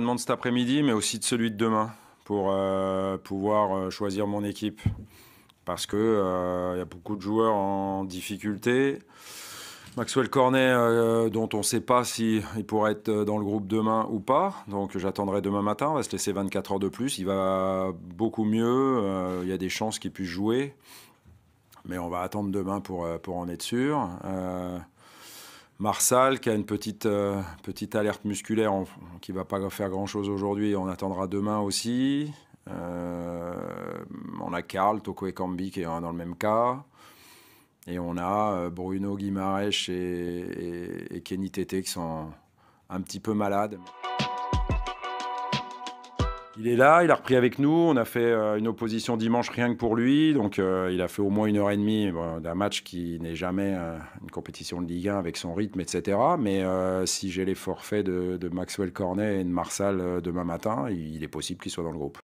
de cet après-midi, mais aussi de celui de demain, pour euh, pouvoir euh, choisir mon équipe. Parce qu'il euh, il y a beaucoup de joueurs en difficulté. Maxwell Cornet, dont on ne sait pas s'il pourra être dans le groupe demain ou pas. Donc j'attendrai demain matin. On va se laisser 24 heures de plus. Il va beaucoup mieux. Il y a des chances qu'il puisse jouer. Mais on va attendre demain pour, pour en être sûr. Marsal qui a une petite, euh, alerte musculaire qui ne va pas faire grand-chose aujourd'hui, on attendra demain aussi. Euh, on a Karl, Toko et Cambi qui est dans le même cas. Et on a euh, Bruno Guimarèche et, et Kenny Tété qui sont un petit peu malades. Il est là, il a repris avec nous. On a fait euh, une opposition dimanche rien que pour lui. Donc, euh, il a fait au moins une heure et demie d'un match qui n'est jamais euh, une compétition de Ligue 1 avec son rythme, etc. Mais si j'ai les forfaits de, de, Maxwell Cornet et de Marsal demain matin, il est possible qu'il soit dans le groupe.